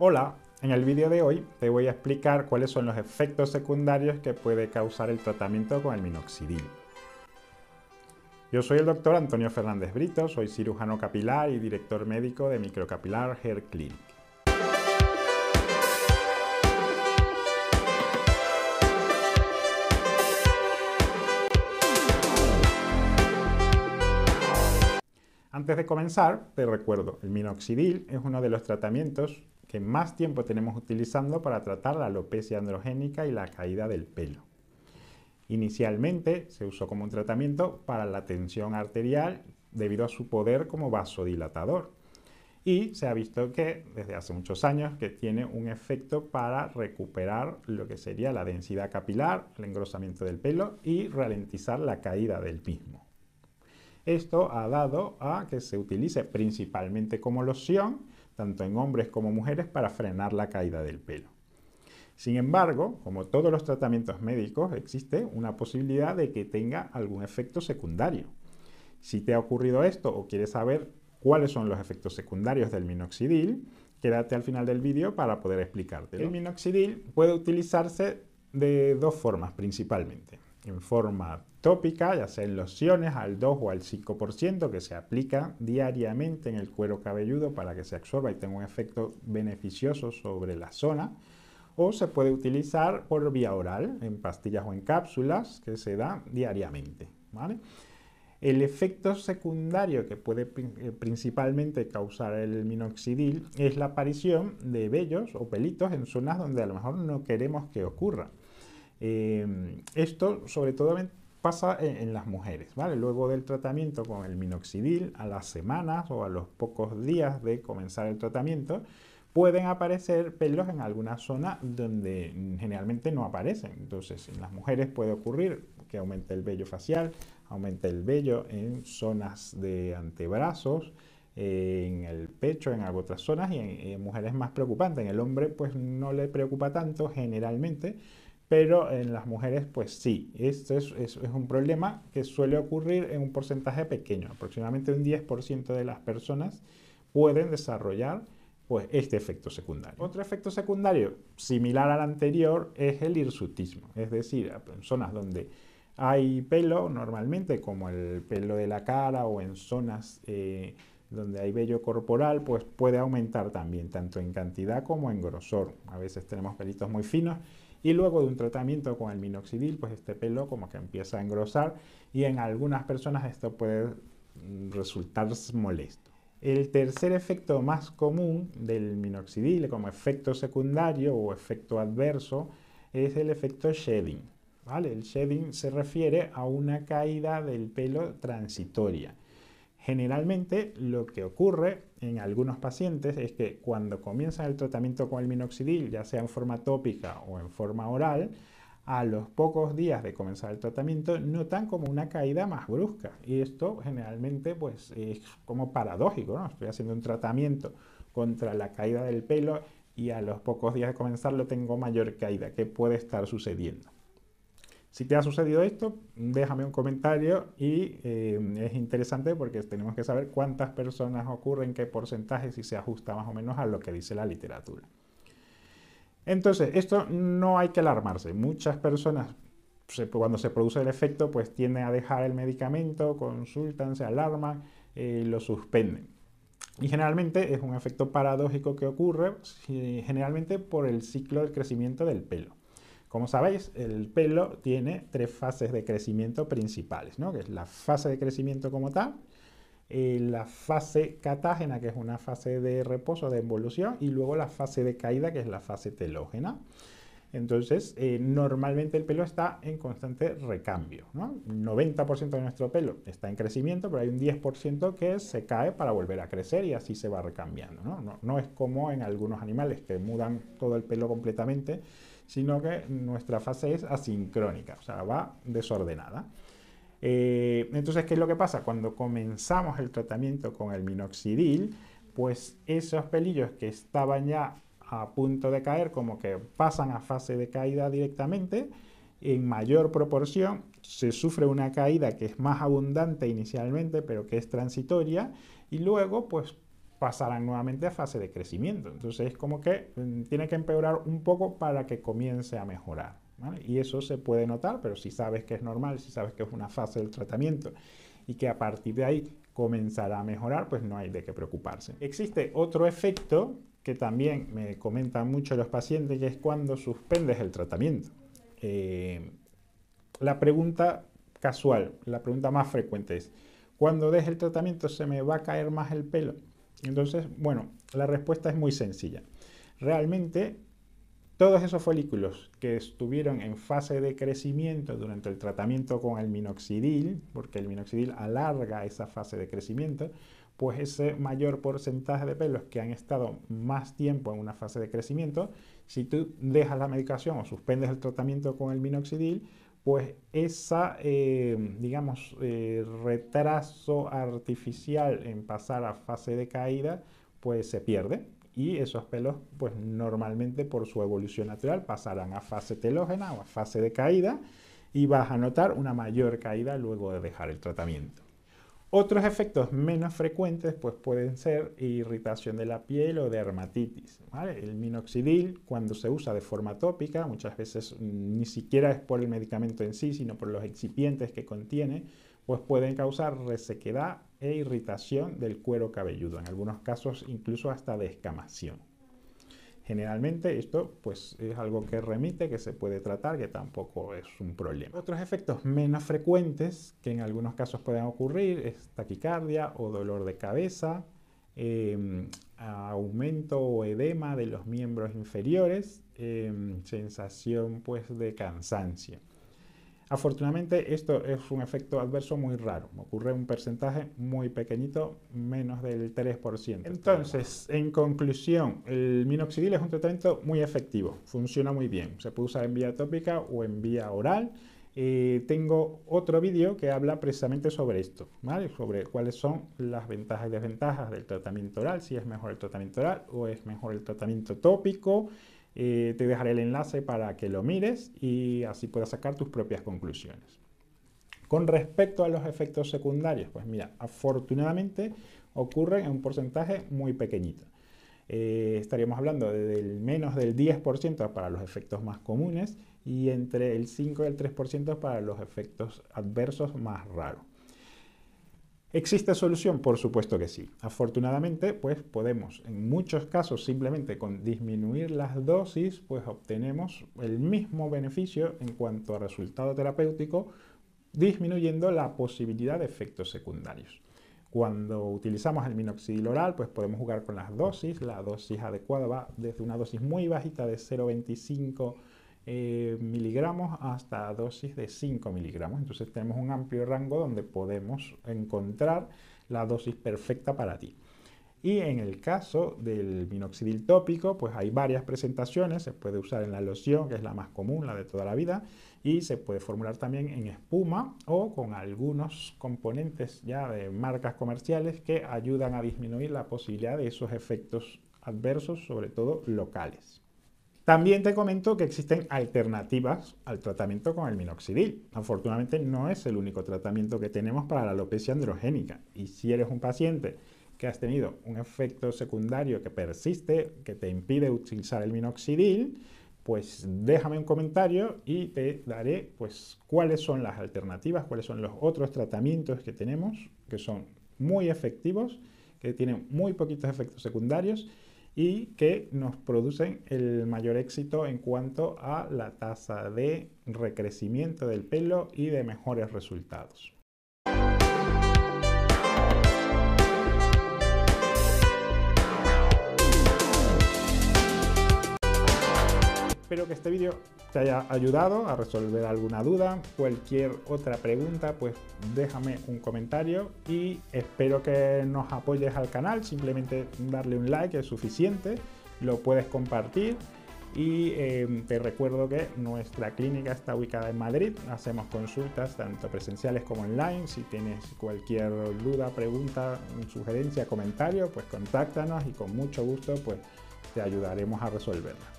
Hola, en el vídeo de hoy te voy a explicar cuáles son los efectos secundarios que puede causar el tratamiento con el minoxidil. Yo soy el doctor Antonio Fernández Brito, soy cirujano capilar y director médico de Microcapilar Hair Clinic. Antes de comenzar, te recuerdo, el minoxidil es uno de los tratamientos que más tiempo tenemos utilizando para tratar la alopecia androgénica y la caída del pelo. Inicialmente se usó como un tratamiento para la tensión arterial debido a su poder como vasodilatador y se ha visto que desde hace muchos años que tiene un efecto para recuperar lo que sería la densidad capilar, el engrosamiento del pelo y ralentizar la caída del mismo. Esto ha dado a que se utilice principalmente como loción tanto en hombres como mujeres, para frenar la caída del pelo. Sin embargo, como todos los tratamientos médicos, existe una posibilidad de que tenga algún efecto secundario. Si te ha ocurrido esto o quieres saber cuáles son los efectos secundarios del minoxidil, quédate al final del vídeo para poder explicártelo. El minoxidil puede utilizarse de dos formas principalmente en forma tópica, ya sea en lociones al 2 o al 5%, que se aplica diariamente en el cuero cabelludo para que se absorba y tenga un efecto beneficioso sobre la zona. O se puede utilizar por vía oral, en pastillas o en cápsulas, que se da diariamente. El efecto secundario que puede eh, principalmente causar el minoxidil es la aparición de vellos o pelitos en zonas donde a lo mejor no queremos que ocurra. Em, esto sobre todo pasa en, las mujeres, ¿vale? Luego del tratamiento con el minoxidil, a las semanas o a los pocos días de comenzar el tratamiento, pueden aparecer pelos en alguna zona donde generalmente no aparecen. Entonces, en las mujeres puede ocurrir que aumente el vello facial, aumente el vello en zonas de antebrazos, en el pecho, en otras zonas y en, mujeres más preocupantes. En el hombre pues no le preocupa tanto generalmente, pero en las mujeres pues sí, esto es, un problema que suele ocurrir en un porcentaje pequeño, aproximadamente un 10% de las personas pueden desarrollar pues este efecto secundario. Otro efecto secundario similar al anterior es el hirsutismo, es decir, en zonas donde hay pelo normalmente como el pelo de la cara o en zonas eh, donde hay vello corporal, pues puede aumentar también, tanto en cantidad como en grosor. A veces tenemos pelitos muy finos y luego de un tratamiento con el minoxidil, pues este pelo como que empieza a engrosar y en algunas personas esto puede mm, resultar molesto. El tercer efecto más común del minoxidil como efecto secundario o efecto adverso es el efecto shedding. El shedding se refiere a una caída del pelo transitoria Generalmente lo que ocurre en algunos pacientes es que cuando comienzan el tratamiento con el minoxidil, ya sea en forma tópica o en forma oral, a los pocos días de comenzar el tratamiento notan como una caída más brusca. Y esto generalmente pues, es como paradójico, ¿no? Estoy haciendo un tratamiento contra la caída del pelo y a los pocos días de comenzarlo tengo mayor caída. ¿Qué puede estar sucediendo? Si te ha sucedido esto, déjame un comentario y eh, es interesante porque tenemos que saber cuántas personas ocurren, qué porcentaje, si se ajusta más o menos a lo que dice la literatura. Entonces, esto no hay que alarmarse. Muchas personas, cuando se produce el efecto, pues tienden a dejar el medicamento, consultan, se alarman, eh, lo suspenden. Y generalmente es un efecto paradójico que ocurre eh, generalmente por el ciclo del crecimiento del pelo. Como sabéis, el pelo tiene tres fases de crecimiento principales, ¿no? que es la fase de crecimiento como tal, eh, la fase catágena, que es una fase de reposo, de evolución, y luego la fase de caída, que es la fase telógena. Entonces, eh, normalmente el pelo está en constante recambio. ¿no? 90% de nuestro pelo está en crecimiento, pero hay un 10% que se cae para volver a crecer y así se va recambiando. no es como en algunos animales que mudan todo el pelo completamente sino que nuestra fase es asincrónica, o sea, va desordenada. Eh, entonces, ¿qué es lo que pasa? Cuando comenzamos el tratamiento con el minoxidil, pues esos pelillos que estaban ya a punto de caer, como que pasan a fase de caída directamente, en mayor proporción se sufre una caída que es más abundante inicialmente, pero que es transitoria, y luego pues pasarán nuevamente a fase de crecimiento. Entonces es como que mm, tiene que empeorar un poco para que comience a mejorar. Y eso se puede notar, pero si sabes que es normal, si sabes que es una fase del tratamiento y que a partir de ahí comenzará a mejorar, pues no hay de qué preocuparse. Existe otro efecto que también me comentan mucho los pacientes, que es cuando suspendes el tratamiento. Eh, la pregunta casual, la pregunta más frecuente es, cuando deje el tratamiento se me va a caer más el pelo. Entonces, bueno, la respuesta es muy sencilla. Realmente, todos esos folículos que estuvieron en fase de crecimiento durante el tratamiento con el minoxidil, porque el minoxidil alarga esa fase de crecimiento, pues ese mayor porcentaje de pelos que han estado más tiempo en una fase de crecimiento, si tú dejas la medicación o suspendes el tratamiento con el minoxidil, pues esa, em, digamos, eh, retraso artificial en pasar a fase de caída, pues se pierde y esos pelos, pues normalmente por su evolución natural pasarán a fase telógena o a fase de caída y vas a notar una mayor caída luego de dejar el tratamiento. Otros efectos menos frecuentes pues, pueden ser irritación de la piel o dermatitis. El minoxidil, cuando se usa de forma tópica, muchas veces mm, ni siquiera es por el medicamento en sí, sino por los excipientes que contiene, pues pueden causar resequedad e irritación del cuero cabelludo, en algunos casos incluso hasta descamación. Generalmente esto pues es algo que remite, que se puede tratar, que tampoco es un problema. Otros efectos menos frecuentes que en algunos casos pueden ocurrir es taquicardia o dolor de cabeza, em, aumento o edema de los miembros inferiores, em, sensación pues de cansancio. Afortunadamente esto es un efecto adverso muy raro, ocurre un porcentaje muy pequeñito, menos del 3%. Entonces, en conclusión, el minoxidil es un tratamiento muy efectivo, funciona muy bien, se puede usar en vía tópica o en vía oral. Eh, tengo otro vídeo que habla precisamente sobre esto, sobre cuáles son las ventajas y desventajas del tratamiento oral, si es mejor el tratamiento oral o es mejor el tratamiento tópico. Eh, te dejaré el enlace para que lo mires y así puedas sacar tus propias conclusiones. Con respecto a los efectos secundarios, pues mira, afortunadamente ocurren en un porcentaje muy pequeñito. Eh, estaríamos hablando del menos del 10% para los efectos más comunes y entre el 5 y el 3% para los efectos adversos más raros. ¿Existe solución? Por supuesto que sí. Afortunadamente, pues podemos, en muchos casos, simplemente con disminuir las dosis, pues obtenemos el mismo beneficio en cuanto a resultado terapéutico, disminuyendo la posibilidad de efectos secundarios. Cuando utilizamos el minoxidil oral, pues podemos jugar con las dosis. La dosis adecuada va desde una dosis muy bajita de 0,25 eh, miligramos hasta dosis de 5 miligramos. Entonces tenemos un amplio rango donde podemos encontrar la dosis perfecta para ti. Y en el caso del minoxidil tópico, pues hay varias presentaciones. Se puede usar en la loción, que es la más común, la de toda la vida, y se puede formular también en espuma o con algunos componentes ya de marcas comerciales que ayudan a disminuir la posibilidad de esos efectos adversos, sobre todo locales. También te comento que existen alternativas al tratamiento con el minoxidil. Afortunadamente no es el único tratamiento que tenemos para la alopecia androgénica. Y si eres un paciente que has tenido un efecto secundario que persiste, que te impide utilizar el minoxidil, pues déjame un comentario y te daré pues cuáles son las alternativas, cuáles son los otros tratamientos que tenemos que son muy efectivos, que tienen muy poquitos efectos secundarios y que nos producen el mayor éxito en cuanto a la tasa de recrecimiento del pelo y de mejores resultados. Espero que este vídeo te haya ayudado a resolver alguna duda, cualquier otra pregunta, pues déjame un comentario y espero que nos apoyes al canal, simplemente darle un like es suficiente, lo puedes compartir y em, te recuerdo que nuestra clínica está ubicada en Madrid, hacemos consultas tanto presenciales como online, si tienes cualquier duda, pregunta, sugerencia, comentario, pues contáctanos y con mucho gusto pues te ayudaremos a resolverla.